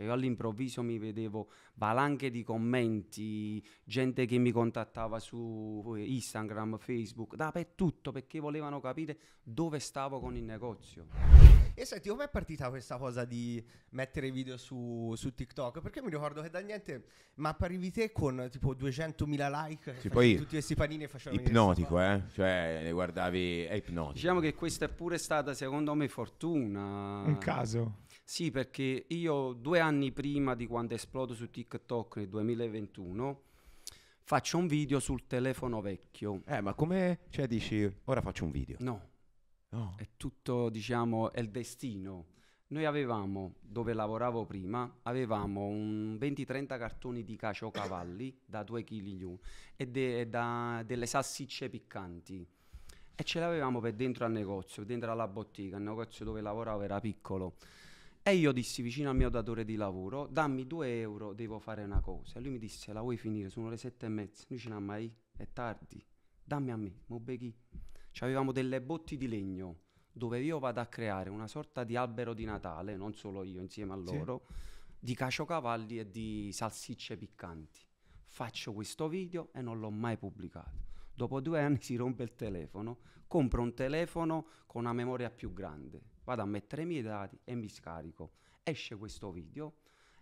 cioè io all'improvviso mi vedevo valanghe di commenti, gente che mi contattava su eh, Instagram, Facebook, dappertutto perché volevano capire dove stavo con il negozio. E senti, com'è partita questa cosa di mettere video su, su TikTok? Perché mi ricordo che da niente ma apparivi te con tipo 200.000 like, sì, poi tutti questi panini e facevano... Ipnotico, eh? Cioè, le guardavi, è ipnotico. Diciamo che questa è pure stata, secondo me, fortuna. Un caso. Sì, perché io due anni prima di quando esplodo su TikTok nel 2021 faccio un video sul telefono vecchio. Eh, ma come, cioè dici, ora faccio un video? No. no. È tutto, diciamo, è il destino. Noi avevamo, dove lavoravo prima, avevamo 20-30 cartoni di caciocavalli da 2 kg l'uno e de, da, delle salsicce piccanti. E ce l'avevamo per dentro al negozio, dentro alla bottega, il negozio dove lavoravo era piccolo. E io dissi vicino al mio datore di lavoro, dammi 2 euro, devo fare una cosa. E lui mi disse, la vuoi finire? Sono le sette e mezza. Lui ce n'ha mai, è tardi, dammi a me, mo beghi. Avevamo delle botti di legno dove io vado a creare una sorta di albero di Natale, non solo io, insieme a loro, sì. di caciocavalli e di salsicce piccanti. Faccio questo video e non l'ho mai pubblicato. Dopo due anni si rompe il telefono, compro un telefono con una memoria più grande vado a mettere i miei dati e mi scarico. Esce questo video.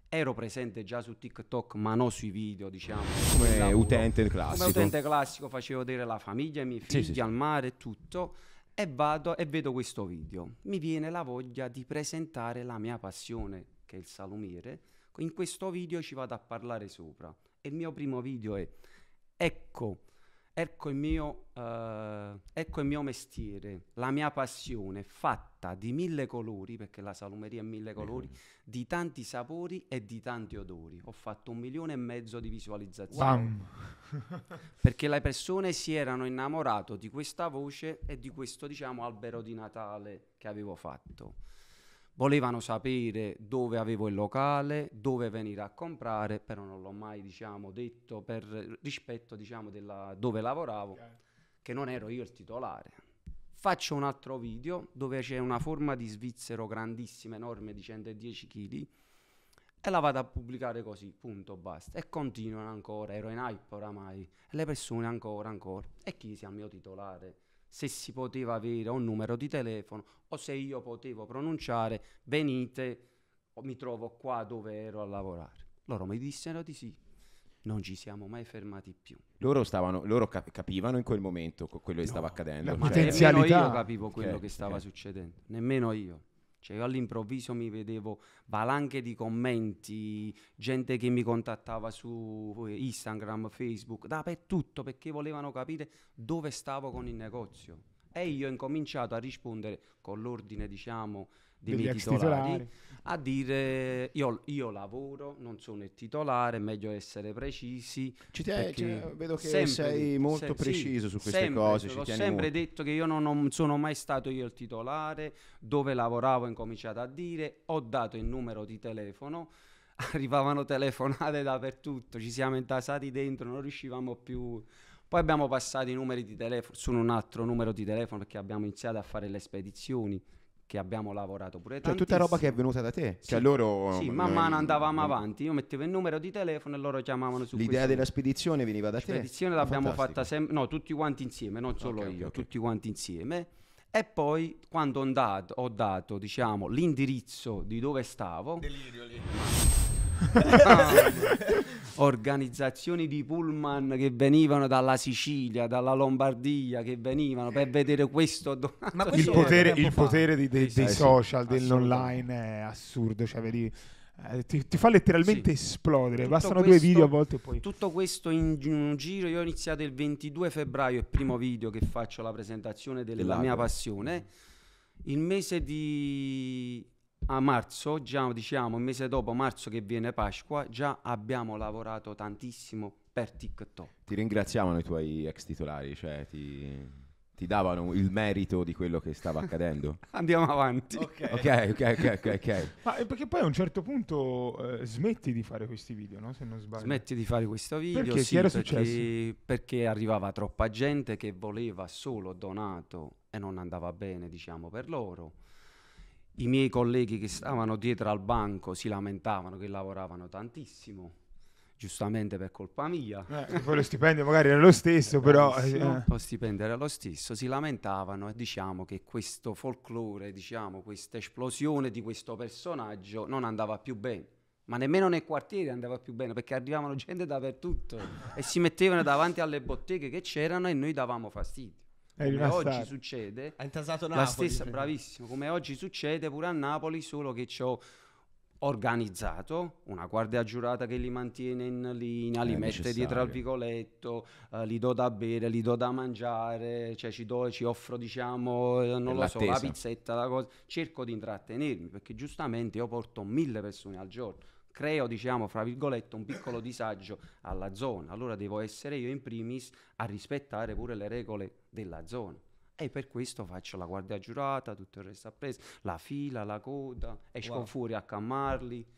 Ero presente già su TikTok, ma non sui video, diciamo. Come utente classico. Come utente classico, facevo vedere la famiglia, i miei figli, sì, sì. al mare e tutto. E vado e vedo questo video. Mi viene la voglia di presentare la mia passione, che è il salumiere. In questo video ci vado a parlare sopra. E il mio primo video è: Ecco, ecco il mio. Uh, Ecco il mio mestiere, la mia passione, fatta di mille colori, perché la salumeria è mille colori, mm. di tanti sapori e di tanti odori. Ho fatto un milione e mezzo di visualizzazioni. Wow. perché le persone si erano innamorate di questa voce e di questo, diciamo, albero di Natale che avevo fatto. Volevano sapere dove avevo il locale, dove venire a comprare, però non l'ho mai, diciamo, detto per rispetto, diciamo, della, dove lavoravo. Okay che non ero io il titolare. Faccio un altro video dove c'è una forma di svizzero grandissima, enorme, di 110 kg e la vado a pubblicare così, punto, basta. E continuano ancora, ero in hype oramai, le persone ancora, ancora. E chi sia mio titolare? Se si poteva avere un numero di telefono o se io potevo pronunciare, venite, mi trovo qua dove ero a lavorare. Loro mi dissero di sì non ci siamo mai fermati più. Loro, stavano, loro cap- capivano in quel momento co- quello che no, stava accadendo. Ma cioè. nemmeno io capivo quello okay, che stava okay. succedendo, nemmeno io. Cioè io all'improvviso mi vedevo valanghe di commenti, gente che mi contattava su eh, Instagram, Facebook, dappertutto perché volevano capire dove stavo con il negozio e io ho incominciato a rispondere con l'ordine, diciamo, dei Degli miei titolari, titolari, a dire io, io, lavoro, non sono il titolare, meglio essere precisi. Ci tieni, cioè, vedo che sempre, sei molto se, preciso sì, su queste sempre, cose. Ho sempre molto. detto che io non, non, sono mai stato io il titolare, dove lavoravo ho incominciato a dire, ho dato il numero di telefono, arrivavano telefonate dappertutto, ci siamo intasati dentro, non riuscivamo più poi abbiamo passato i numeri di telefono su un altro numero di telefono perché abbiamo iniziato a fare le spedizioni che abbiamo lavorato pure Cioè tutta roba che è venuta da te. Cioè, sì. Cioè loro Sì, eh, man mano eh, andavamo eh. avanti, io mettevo il numero di telefono e loro chiamavano su L'idea della spedizione veniva da te. La spedizione ah, l'abbiamo Fantastico. fatta sempre no, tutti quanti insieme, non solo okay, io, okay. tutti quanti insieme. E poi quando ho dato, ho dato diciamo, l'indirizzo di dove stavo. Delirio lì. Ah. organizzazioni di pullman che venivano dalla Sicilia, dalla Lombardia, che venivano per vedere questo. Ma questo il potere, il potere di, de, sì, dei sì, social, dell'online è assurdo. Cioè, vedi, eh, ti, ti, fa letteralmente sì. esplodere. Tutto Bastano questo, due video a volte. Poi... Tutto questo in, in, un giro. Io ho iniziato il 22 febbraio, il primo video che faccio la presentazione della mia passione. Il mese di a marzo, già diciamo un mese dopo marzo che viene Pasqua, già abbiamo lavorato tantissimo per TikTok. Ti ringraziavano i tuoi ex titolari, cioè ti ti davano il merito di quello che stava accadendo. Andiamo avanti. Ok, ok, ok, ok. okay. Ma eh, perché poi a un certo punto eh, smetti di fare questi video, no? Se non sbaglio. Smetti di fare questo video. Perché? Sì, era perché, successo? Perché arrivava troppa gente che voleva solo donato e non andava bene, diciamo, per loro i miei colleghi che stavano dietro al banco si lamentavano che lavoravano tantissimo, giustamente per colpa mia. Eh, poi lo stipendio magari era lo stesso, eh, però... Eh. stipendio era lo stesso, si lamentavano e diciamo che questo folklore, diciamo, questa esplosione di questo personaggio non andava più bene ma nemmeno nei quartieri andava più bene perché arrivavano gente dappertutto e si mettevano davanti alle botteghe che c'erano e noi davamo fastidio. È come oggi succede. Ha intasato Napoli. La stessa, cioè. bravissimo, come oggi succede pure a Napoli, solo che ho organizzato una guardia giurata che li mantiene in linea, li è mette necessario. dietro al vicoletto, uh, li do da bere, li do da mangiare, cioè ci, do, ci offro diciamo, eh, non lo so, la pizzetta, la cosa. Cerco di intrattenermi perché giustamente io porto mille persone al giorno creo, diciamo, fra virgolette, un piccolo disagio alla zona. Allora devo essere io in primis a rispettare pure le regole della zona. E per questo faccio la guardia giurata, tutto il resto appreso, la fila, la coda, esco wow. fuori a cammarli.